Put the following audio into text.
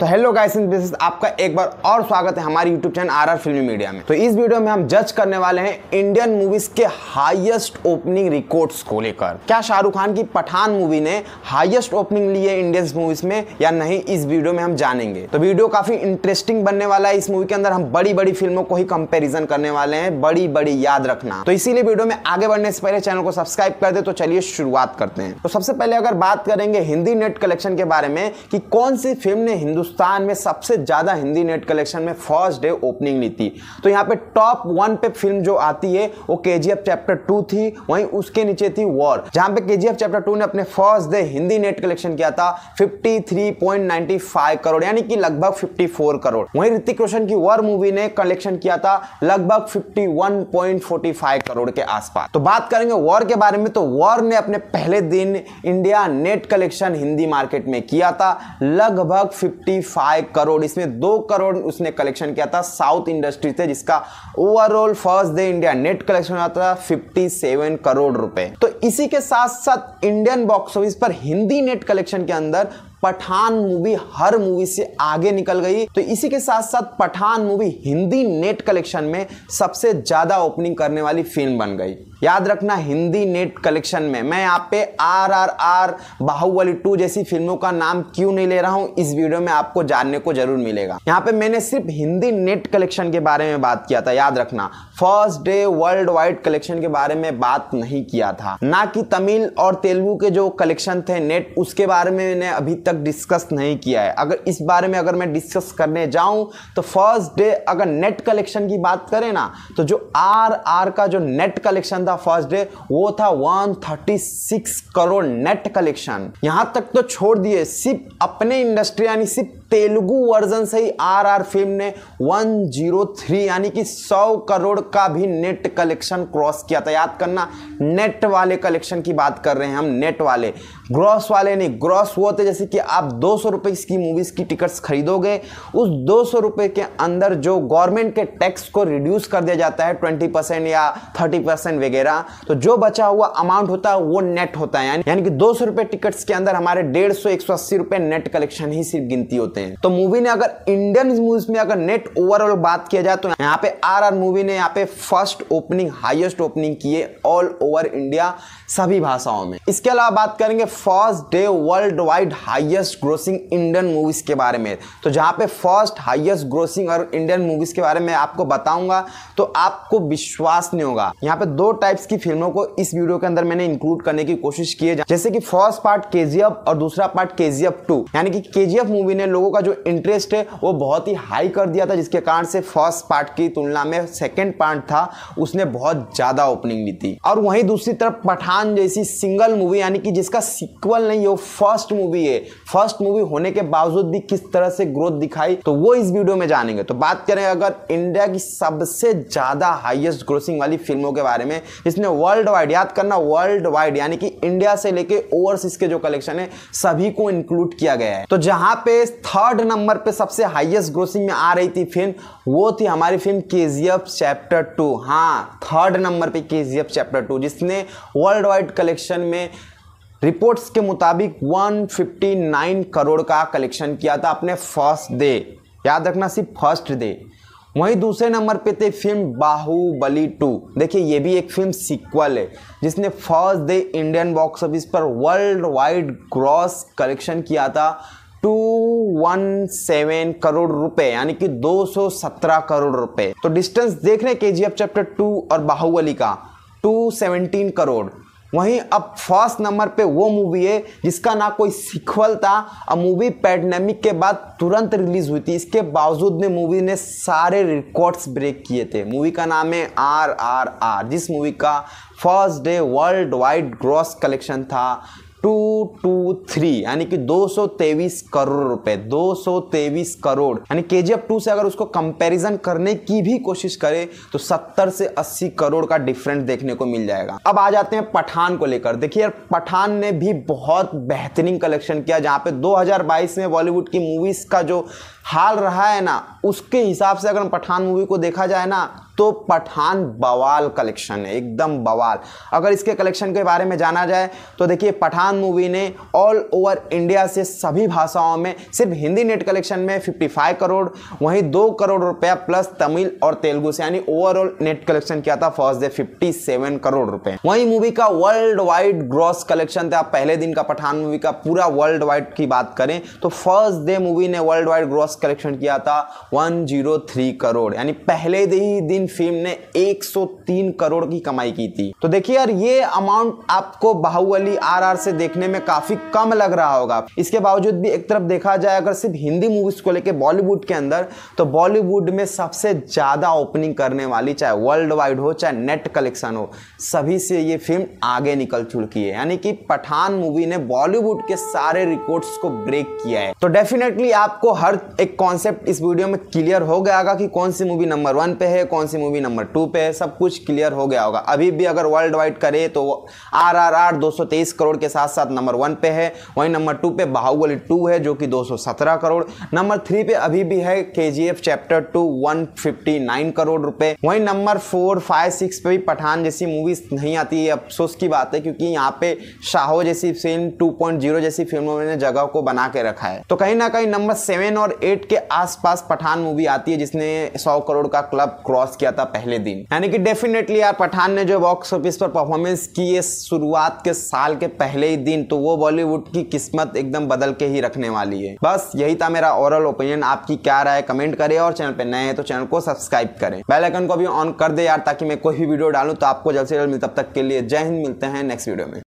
तो hello guys in business आपका एक बार और स्वागत है हमारे YouTube channel RR Filmy media में तो इस वीडियो में हम जज करने वाले हैं इंडियन मूवीज के हाईएस्ट ओपनिंग रिकॉर्ड्स को लेकर क्या शाहरुख खान की पठान मूवी ने हाईएस्ट ओपनिंग ली है इंडियन मूवीज में या नहीं इस वीडियो में हम जानेंगे तो वीडियो काफी इंटरेस्टिंग बनने वाला है इस मूवी के अंदर हम बड़ी बड़ी फिल्मों को ही कंपेरिजन करने वाले हैं बड़ी बड़ी याद रखना तो इसीलिए वीडियो में आगे बढ़ने से पहले चैनल को सब्सक्राइब कर दे तो चलिए शुरुआत करते हैं तो सबसे पहले अगर बात करेंगे हिंदी नेट कलेक्शन के बारे में कि कौन सी फिल्म ने हिंदू हिंदुस्तान में सबसे ज़्यादा हिंदी नेट कलेक्शन में फर्स्ट डे ओपनिंग ली थी तो यहाँ पे टॉप वन पे फिल्म जो आती है वो के चैप्टर टू थी वहीं उसके नीचे थी वॉर जहाँ पे के चैप्टर टू ने अपने first day Hindi net collection किया था फिफ्टी करोड़ यानी कि लगभग फिफ्टी करोड़ वहीं ऋतिक रोशन की वॉर मूवी ने कलेक्शन किया था लगभग फिफ्टी करोड़ के आसपास तो बात करेंगे वॉर के बारे में तो वॉर ने अपने पहले दिन India net collection Hindi market में किया था लगभग फिफ्टी 45 करोड़ इसमें दो करोड़ उसने कलेक्शन किया था साउथ इंडस्ट्री से जिसका overall first day India net collection आता था 57 करोड़ रुपए तो इसी के साथ साथ इंडियन बॉक्स ऑफिस पर हिंदी नेट कलेक्शन के अंदर पठान मूवी हर मूवी से आगे निकल गई तो इसी के साथ साथ Pathaan movie Hindi net collection में सबसे ज्यादा ओपनिंग करने वाली फिल्म बन गई याद रखना हिंदी नेट कलेक्शन में मैं यहाँ पे R R R Baahubali two जैसी फिल्मों का नाम क्यों नहीं ले रहा हूँ इस वीडियो में आपको जानने को जरूर मिलेगा यहाँ पे मैंने सिर्फ हिंदी नेट कलेक्शन के बारे में बात किया था याद रखना first day worldwide collection के बारे में बात नहीं किया था ना कि तमिल और तेलुगु के जो कलेक्शन थे नेट उसके बारे में मैंने अभी तक डिस्कस नहीं किया है अगर इस बारे में अगर मैं डिस्कस करने जाऊं तो फर्स्ट डे अगर नेट कलेक्शन की बात करें ना तो जो आर आर का जो नेट कलेक्शन था था फर्स्ट डे वो था 136 करोड़ नेट कलेक्शन यहां तक तो छोड़ दिए सिर्फ अपने इंडस्ट्री यानी सिर्फ तेलुगु वर्जन से ही आर आर फिल्म ने 103 यानी कि 100 करोड़ का भी नेट कलेक्शन क्रॉस किया था याद करना नेट वाले कलेक्शन की बात कर रहे हैं हम नेट वाले ग्रॉस वाले नहीं ग्रॉस वो होते जैसे कि आप दो सौ की मूवीज़ की टिकट्स खरीदोगे उस दो सौ के अंदर जो गवर्नमेंट के टैक्स को रिड्यूस कर दिया जाता है ट्वेंटी परसेंट या थर्टी परसेंट वगैरह तो जो बचा हुआ अमाउंट होता है वो नेट होता है यानी कि दो सौ टिकट्स के अंदर हमारे डेढ़ सौ एक सौ अस्सी नेट कलेक्शन ही सिर्फ गिनती होती होते हैं तो मूवी ने अगर इंडियन मूवीज में अगर नेट ओवरऑल बात किया जाए तो यहाँ पे आर आर मूवी ने यहाँ पे फर्स्ट ओपनिंग हाइएस्ट ओपनिंग किए ऑल ओवर इंडिया सभी भाषाओं में इसके अलावा बात करेंगे first day worldwide highest grossing Indian movies के बारे में तो जहाँ पे फर्स्ट हाइएस्ट ग्रोसिंग और इंडियन मूवीज के बारे में आपको बताऊंगा तो आपको विश्वास नहीं होगा यहाँ पे दो टाइप्स की फिल्मों को इस वीडियो के अंदर मैंने इंक्लूड करने की कोशिश की है जैसे कि फर्स्ट पार्ट के और दूसरा पार्ट के जी यानी कि के मूवी ने लोगों लोगों का जो इंटरेस्ट है वो बहुत ही हाई कर दिया था जिसके कारण से फर्स्ट पार्ट की तुलना में सेकेंड पार्ट था उसने बहुत ज़्यादा ओपनिंग ली थी और वहीं दूसरी तरफ पठान जैसी सिंगल मूवी यानी कि जिसका सिक्वल नहीं है वो फर्स्ट मूवी है फर्स्ट मूवी होने के बावजूद भी किस तरह से ग्रोथ दिखाई तो वो इस वीडियो में जानेंगे तो बात करें अगर इंडिया की सबसे ज़्यादा हाईएस्ट ग्रोसिंग वाली फिल्मों के बारे में जिसने वर्ल्ड वाइड याद करना वर्ल्ड वाइड यानी कि इंडिया से लेके ओवरसीज के जो कलेक्शन है सभी को इंक्लूड किया गया है तो जहां पे थर्ड नंबर पे सबसे हाईएस्ट ग्रोसिंग में आ रही थी फिल्म वो थी हमारी फिल्म के चैप्टर टू हाँ थर्ड नंबर पे के चैप्टर टू जिसने वर्ल्ड वाइड कलेक्शन में रिपोर्ट्स के मुताबिक 159 करोड़ का कलेक्शन किया था अपने फर्स्ट डे याद रखना सिर्फ फर्स्ट डे वहीं दूसरे नंबर पे थे फिल्म बाहुबली टू देखिए ये भी एक फिल्म सीक्वल है जिसने first day Indian box office पर वर्ल्ड वाइड ग्रॉस कलेक्शन किया था 217 करोड़ रुपए यानी कि 217 करोड़ रुपए तो डिस्टेंस देख रहे के जी चैप्टर टू और बाहुबली का 217 करोड़ वहीं अब फर्स्ट नंबर पे वो मूवी है जिसका ना कोई सिक्वल था और मूवी पैडनेमिक के बाद तुरंत रिलीज हुई थी इसके बावजूद में मूवी ने सारे रिकॉर्ड्स ब्रेक किए थे मूवी का नाम है आर आर आर जिस मूवी का first day worldwide gross collection था टू टू थ्री यानी कि दो सौ तेईस करोड़ रुपए दो सौ तेईस करोड़ यानी के जी एफ टू से अगर उसको कंपैरिजन करने की भी कोशिश करें तो सत्तर से अस्सी करोड़ का डिफरेंस देखने को मिल जाएगा अब आ जाते हैं पठान को लेकर देखिए यार पठान ने भी बहुत बेहतरीन कलेक्शन किया जहाँ पे 2022 में बॉलीवुड की मूवीज का जो हाल रहा है ना उसके हिसाब से अगर पठान मूवी को देखा जाए ना तो पठान बवाल कलेक्शन है एकदम बवाल अगर इसके कलेक्शन के बारे में जाना जाए तो देखिए पठान मूवी ने ऑल ओवर इंडिया से सभी भाषाओं में सिर्फ हिंदी नेट कलेक्शन में 55 करोड़ वहीं दो करोड़ रुपया प्लस तमिल और तेलुगु से यानी ओवरऑल नेट कलेक्शन किया था फर्स्ट डे फिफ्टी करोड़ रुपए वहीं मूवी का वर्ल्ड वाइड ग्रॉस कलेक्शन था पहले दिन का पठान मूवी का पूरा वर्ल्ड वाइड की बात करें तो फर्स्ट डे मूवी ने worldwide gross first collection किया था 103 करोड़ यानी पहले ही दिन फिल्म ने 103 करोड़ की कमाई की थी तो देखिए यार ये अमाउंट आपको बाहुबली आरआर से देखने में काफी कम लग रहा होगा इसके बावजूद भी एक तरफ देखा जाए अगर सिर्फ हिंदी मूवीज को लेकर बॉलीवुड के अंदर तो बॉलीवुड में सबसे ज्यादा ओपनिंग करने वाली चाहे वर्ल्ड वाइड हो चाहे नेट कलेक्शन हो सभी से ये फिल्म आगे निकल चुकी है यानी कि पठान मूवी ने बॉलीवुड के सारे रिकॉर्ड्स को ब्रेक किया है तो डेफिनेटली आपको हर एक कॉन्सेप्ट इस वीडियो में क्लियर हो गया होगा कि कौन सी मूवी नंबर वन पे है कौन सी मूवी नंबर टू पे है सब कुछ क्लियर हो गया होगा अभी भी अगर वर्ल्ड वाइड करे तो आर आर आर दो सौ तेईस करोड़ के साथ साथ नंबर वन पे है वहीं नंबर टू पे बाहुबली टू है जो कि दो सौ सत्रह करोड़ नंबर थ्री पे अभी भी है K G F chapter two one fifty nine crore रुपए वही नंबर फोर फाइव सिक्स पे भी पठान जैसी मूवीज नहीं आती है अफसोस की बात है क्योंकि यहाँ पे शाहो जैसी फिल्म टू पॉइंट जीरो जैसी फिल्मों ने जगह को बना के रखा है तो कहीं ना कहीं नंबर सेवन और एट डेट के आसपास पठान मूवी आती है जिसने सौ करोड़ का क्लब क्रॉस किया था पहले दिन यानी कि डेफिनेटली यार पठान ने जो बॉक्स ऑफिस पर परफॉर्मेंस की है शुरुआत के साल के पहले ही दिन तो वो बॉलीवुड की किस्मत एकदम बदल के ही रखने वाली है बस यही था मेरा ओवरऑल ओपिनियन आपकी क्या राय कमेंट करे और चैनल पर नए हैं तो चैनल को सब्सक्राइब करें बेलाइकन को भी ऑन कर दे यार ताकि मैं कोई भी वीडियो डालू तो आपको जल्द से जल्द तब तक के लिए जय हिंद मिलते हैं नेक्स्ट वीडियो में